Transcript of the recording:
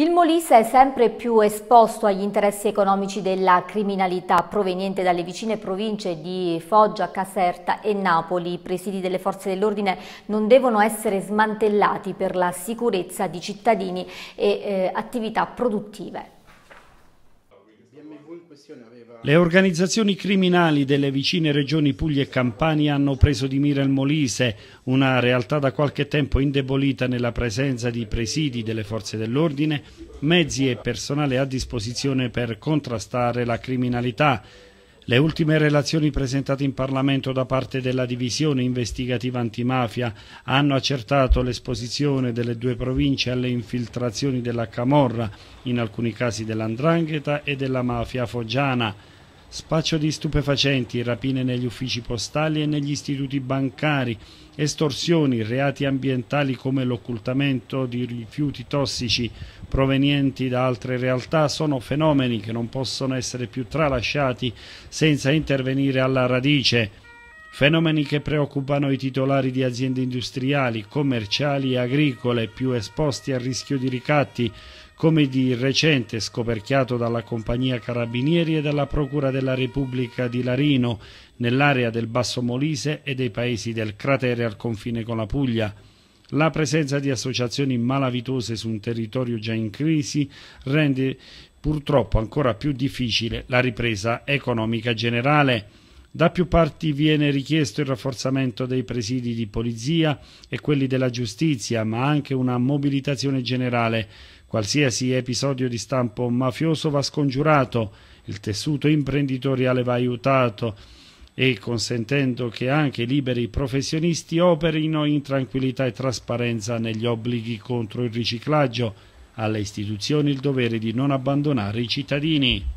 Il Molise è sempre più esposto agli interessi economici della criminalità proveniente dalle vicine province di Foggia, Caserta e Napoli. I presidi delle forze dell'ordine non devono essere smantellati per la sicurezza di cittadini e eh, attività produttive. Le organizzazioni criminali delle vicine regioni Puglia e Campania hanno preso di mira il Molise, una realtà da qualche tempo indebolita nella presenza di presidi delle forze dell'ordine, mezzi e personale a disposizione per contrastare la criminalità. Le ultime relazioni presentate in Parlamento da parte della Divisione Investigativa Antimafia hanno accertato l'esposizione delle due province alle infiltrazioni della Camorra, in alcuni casi dell'Andrangheta e della mafia foggiana spaccio di stupefacenti, rapine negli uffici postali e negli istituti bancari, estorsioni, reati ambientali come l'occultamento di rifiuti tossici provenienti da altre realtà sono fenomeni che non possono essere più tralasciati senza intervenire alla radice Fenomeni che preoccupano i titolari di aziende industriali, commerciali e agricole più esposti al rischio di ricatti, come di recente scoperchiato dalla compagnia Carabinieri e dalla Procura della Repubblica di Larino, nell'area del Basso Molise e dei paesi del cratere al confine con la Puglia. La presenza di associazioni malavitose su un territorio già in crisi rende purtroppo ancora più difficile la ripresa economica generale. Da più parti viene richiesto il rafforzamento dei presidi di polizia e quelli della giustizia, ma anche una mobilitazione generale. Qualsiasi episodio di stampo mafioso va scongiurato, il tessuto imprenditoriale va aiutato e consentendo che anche i liberi professionisti operino in tranquillità e trasparenza negli obblighi contro il riciclaggio, alle istituzioni il dovere di non abbandonare i cittadini.